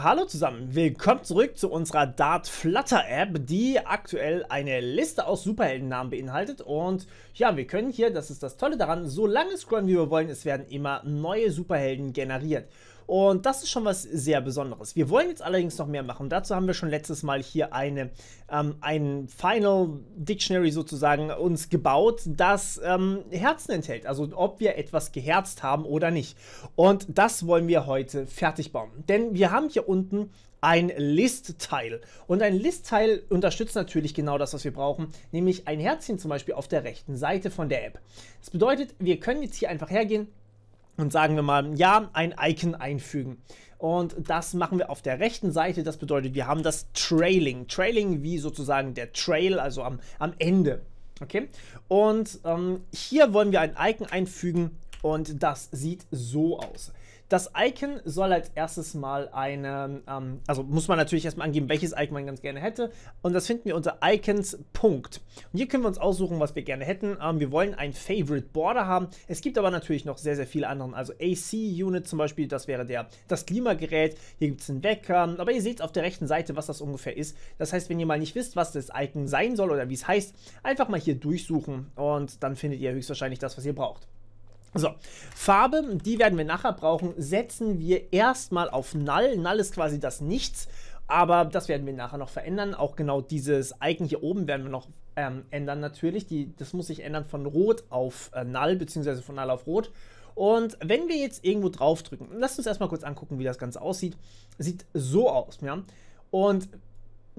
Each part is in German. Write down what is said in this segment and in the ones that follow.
Hallo zusammen, willkommen zurück zu unserer Dart Flutter App, die aktuell eine Liste aus Superheldennamen beinhaltet und ja, wir können hier, das ist das Tolle daran, so lange scrollen wie wir wollen, es werden immer neue Superhelden generiert. Und das ist schon was sehr Besonderes. Wir wollen jetzt allerdings noch mehr machen. Dazu haben wir schon letztes Mal hier eine, ähm, ein Final Dictionary sozusagen uns gebaut, das ähm, Herzen enthält. Also ob wir etwas geherzt haben oder nicht. Und das wollen wir heute fertig bauen. Denn wir haben hier unten ein List-Teil. Und ein List-Teil unterstützt natürlich genau das, was wir brauchen, nämlich ein Herzchen zum Beispiel auf der rechten Seite von der App. Das bedeutet, wir können jetzt hier einfach hergehen, und sagen wir mal, ja, ein Icon einfügen. Und das machen wir auf der rechten Seite. Das bedeutet, wir haben das Trailing. Trailing wie sozusagen der Trail, also am, am Ende. Okay? Und ähm, hier wollen wir ein Icon einfügen und das sieht so aus. Das Icon soll als erstes mal eine, ähm, also muss man natürlich erstmal angeben, welches Icon man ganz gerne hätte. Und das finden wir unter Icons. Punkt. Und hier können wir uns aussuchen, was wir gerne hätten. Ähm, wir wollen ein Favorite Border haben. Es gibt aber natürlich noch sehr, sehr viele andere. Also AC Unit zum Beispiel, das wäre der, das Klimagerät. Hier gibt es einen Wecker. Aber ihr seht auf der rechten Seite, was das ungefähr ist. Das heißt, wenn ihr mal nicht wisst, was das Icon sein soll oder wie es heißt, einfach mal hier durchsuchen und dann findet ihr höchstwahrscheinlich das, was ihr braucht. So, Farbe, die werden wir nachher brauchen, setzen wir erstmal auf Null. Null ist quasi das Nichts, aber das werden wir nachher noch verändern. Auch genau dieses Icon hier oben werden wir noch ähm, ändern natürlich. Die, das muss sich ändern von Rot auf äh, Null, beziehungsweise von Null auf Rot. Und wenn wir jetzt irgendwo drauf drücken, lasst uns erstmal kurz angucken, wie das Ganze aussieht. Sieht so aus, ja. Und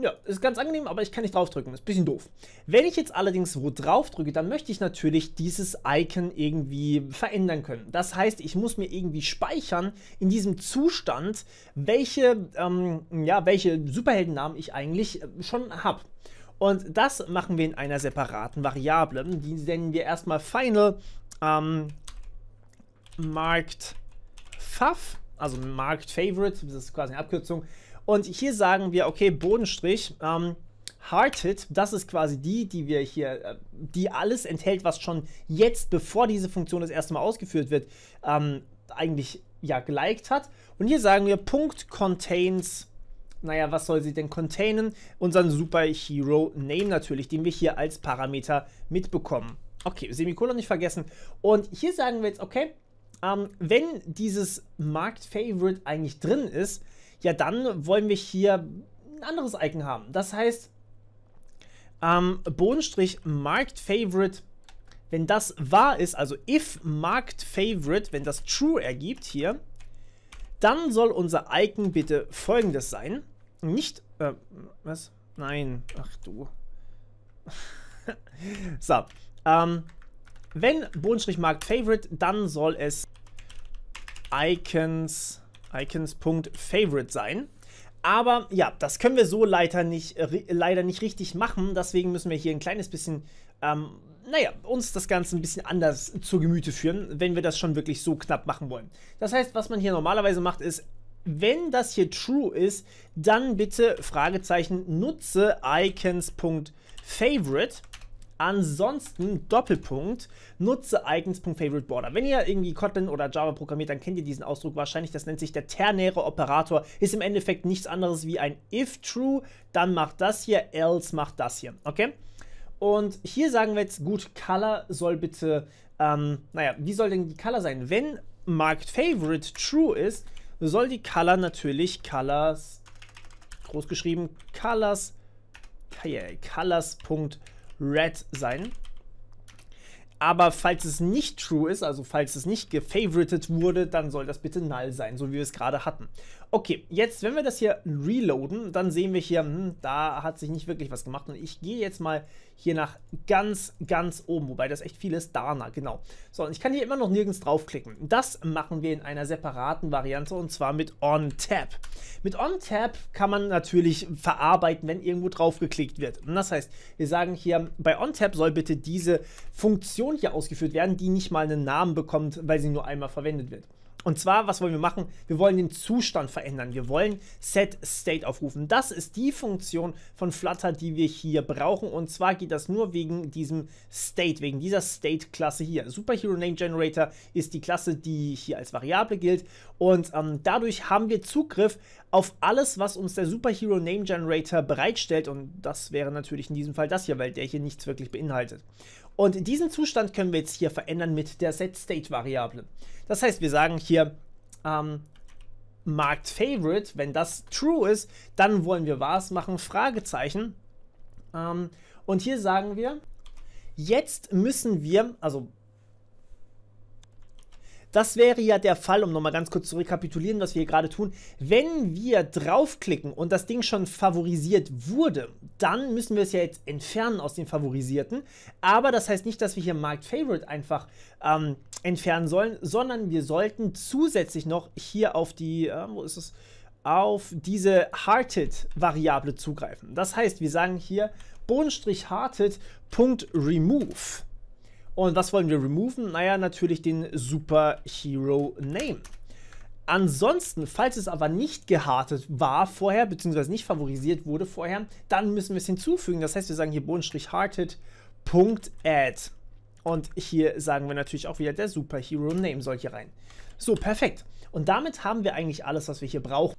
ja, ist ganz angenehm, aber ich kann nicht draufdrücken. Ist ein bisschen doof. Wenn ich jetzt allerdings wo draufdrücke, dann möchte ich natürlich dieses Icon irgendwie verändern können. Das heißt, ich muss mir irgendwie speichern in diesem Zustand, welche, ähm, ja, welche Superheldennamen ich eigentlich äh, schon habe. Und das machen wir in einer separaten Variable. Die nennen wir erstmal Final ähm, Marked Fav, also Marked Favorite, das ist quasi eine Abkürzung. Und hier sagen wir, okay, Bodenstrich, ähm, Hard das ist quasi die, die wir hier, äh, die alles enthält, was schon jetzt, bevor diese Funktion das erste Mal ausgeführt wird, ähm, eigentlich ja geliked hat. Und hier sagen wir Punkt contains, naja, was soll sie denn containen? Unseren Superhero Name natürlich, den wir hier als Parameter mitbekommen. Okay, Semikolon nicht vergessen. Und hier sagen wir jetzt, okay, ähm, wenn dieses Markt Favorite eigentlich drin ist, ja, dann wollen wir hier ein anderes Icon haben. Das heißt, ähm, Bodenstrich Markt Favorite, wenn das wahr ist, also if Markt Favorite, wenn das true ergibt hier, dann soll unser Icon bitte folgendes sein. Nicht, äh, was? Nein, ach du. so, ähm, wenn Bodenstrich Markt Favorite, dann soll es Icons Icons.favorite sein. Aber ja, das können wir so leider nicht, äh, leider nicht richtig machen. Deswegen müssen wir hier ein kleines bisschen, ähm, naja, uns das Ganze ein bisschen anders zu Gemüte führen, wenn wir das schon wirklich so knapp machen wollen. Das heißt, was man hier normalerweise macht, ist, wenn das hier true ist, dann bitte Fragezeichen nutze Icons.favorite Ansonsten, Doppelpunkt, nutze Icons.FavoriteBorder. Wenn ihr irgendwie Kotlin oder Java programmiert, dann kennt ihr diesen Ausdruck wahrscheinlich. Das nennt sich der ternäre Operator. Ist im Endeffekt nichts anderes wie ein if true, dann macht das hier, else macht das hier. Okay? Und hier sagen wir jetzt, gut, Color soll bitte, ähm, naja, wie soll denn die Color sein? Wenn Marked Favorite true ist, soll die Color natürlich Colors, groß geschrieben, Colors, yeah, Colors.favorite. Red sein. Aber falls es nicht true ist, also falls es nicht gefavoritet wurde, dann soll das bitte null sein, so wie wir es gerade hatten. Okay, jetzt, wenn wir das hier reloaden, dann sehen wir hier, hm, da hat sich nicht wirklich was gemacht. Und ich gehe jetzt mal hier nach ganz, ganz oben, wobei das echt viel ist, Dana, genau. So, und ich kann hier immer noch nirgends draufklicken. Das machen wir in einer separaten Variante und zwar mit OnTap. Mit OnTap kann man natürlich verarbeiten, wenn irgendwo drauf geklickt wird. Und das heißt, wir sagen hier, bei OnTap soll bitte diese Funktion hier ausgeführt werden, die nicht mal einen Namen bekommt, weil sie nur einmal verwendet wird. Und zwar, was wollen wir machen? Wir wollen den Zustand verändern. Wir wollen Set State aufrufen. Das ist die Funktion von Flutter, die wir hier brauchen. Und zwar geht das nur wegen diesem State, wegen dieser State-Klasse hier. Superhero Name Generator ist die Klasse, die hier als Variable gilt. Und ähm, dadurch haben wir Zugriff auf alles, was uns der Superhero Name Generator bereitstellt. Und das wäre natürlich in diesem Fall das hier, weil der hier nichts wirklich beinhaltet. Und diesen Zustand können wir jetzt hier verändern mit der setState-Variable. Das heißt, wir sagen hier ähm, marktFavorite, wenn das true ist, dann wollen wir was machen, Fragezeichen. Ähm, und hier sagen wir, jetzt müssen wir, also das wäre ja der Fall, um nochmal ganz kurz zu rekapitulieren, was wir hier gerade tun. Wenn wir draufklicken und das Ding schon favorisiert wurde, dann müssen wir es ja jetzt entfernen aus den Favorisierten. Aber das heißt nicht, dass wir hier Markt Favorite einfach ähm, entfernen sollen, sondern wir sollten zusätzlich noch hier auf die, äh, wo ist es? auf diese Hearted-Variable zugreifen. Das heißt, wir sagen hier Bodenstrich Hearted.remove. Und was wollen wir removen? Naja, natürlich den Superhero Name. Ansonsten, falls es aber nicht gehartet war vorher, beziehungsweise nicht favorisiert wurde vorher, dann müssen wir es hinzufügen. Das heißt, wir sagen hier Bodenstrich-Hearted.add. Und hier sagen wir natürlich auch wieder, der Superhero Name soll hier rein. So, perfekt. Und damit haben wir eigentlich alles, was wir hier brauchen.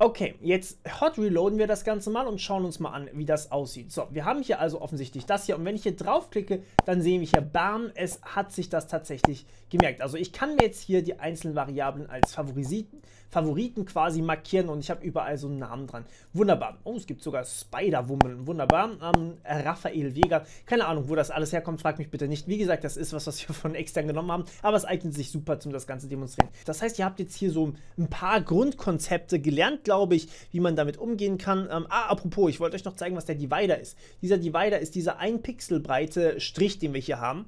Okay, jetzt hot reloaden wir das Ganze mal und schauen uns mal an, wie das aussieht. So, wir haben hier also offensichtlich das hier und wenn ich hier draufklicke, dann sehen wir hier, bam, es hat sich das tatsächlich gemerkt. Also ich kann mir jetzt hier die einzelnen Variablen als Favorisiten, Favoriten quasi markieren und ich habe überall so einen Namen dran. Wunderbar. Oh, es gibt sogar Spider-Woman. Wunderbar. Ähm, Raphael Vega. Keine Ahnung, wo das alles herkommt, Frag mich bitte nicht. Wie gesagt, das ist was, was wir von extern genommen haben, aber es eignet sich super zum das Ganze demonstrieren. Das heißt, ihr habt jetzt hier so ein paar Grundkonzepte gelernt, glaube ich, wie man damit umgehen kann. Ähm, ah, apropos, ich wollte euch noch zeigen, was der Divider ist. Dieser Divider ist dieser 1 Pixel breite Strich, den wir hier haben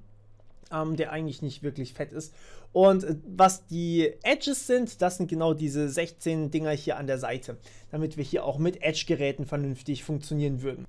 ähm, der eigentlich nicht wirklich fett ist. Und äh, was die Edges sind, das sind genau diese 16 Dinger hier an der Seite, damit wir hier auch mit Edge-Geräten vernünftig funktionieren würden.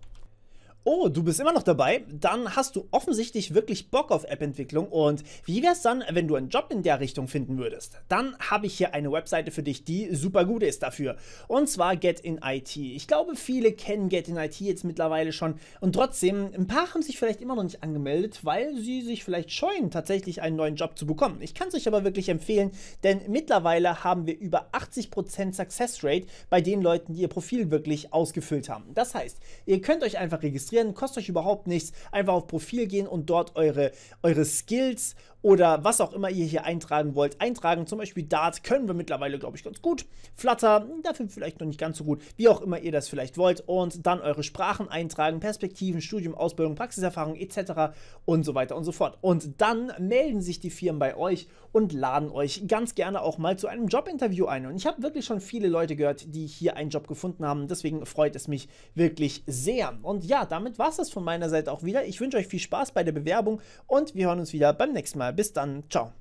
Oh, du bist immer noch dabei? Dann hast du offensichtlich wirklich Bock auf App-Entwicklung und wie wäre es dann, wenn du einen Job in der Richtung finden würdest? Dann habe ich hier eine Webseite für dich, die super gut ist dafür. Und zwar Get in IT. Ich glaube, viele kennen Get in IT jetzt mittlerweile schon und trotzdem, ein paar haben sich vielleicht immer noch nicht angemeldet, weil sie sich vielleicht scheuen, tatsächlich einen neuen Job zu bekommen. Ich kann es euch aber wirklich empfehlen, denn mittlerweile haben wir über 80% Success Rate bei den Leuten, die ihr Profil wirklich ausgefüllt haben. Das heißt, ihr könnt euch einfach registrieren registrieren, kostet euch überhaupt nichts. Einfach auf Profil gehen und dort eure, eure Skills oder was auch immer ihr hier eintragen wollt, eintragen. Zum Beispiel Dart können wir mittlerweile, glaube ich, ganz gut. Flutter, dafür vielleicht noch nicht ganz so gut, wie auch immer ihr das vielleicht wollt. Und dann eure Sprachen eintragen, Perspektiven, Studium, Ausbildung, Praxiserfahrung etc. und so weiter und so fort. Und dann melden sich die Firmen bei euch und laden euch ganz gerne auch mal zu einem Jobinterview ein. Und ich habe wirklich schon viele Leute gehört, die hier einen Job gefunden haben. Deswegen freut es mich wirklich sehr. Und ja, damit war es das von meiner Seite auch wieder. Ich wünsche euch viel Spaß bei der Bewerbung und wir hören uns wieder beim nächsten Mal bis dann, ciao.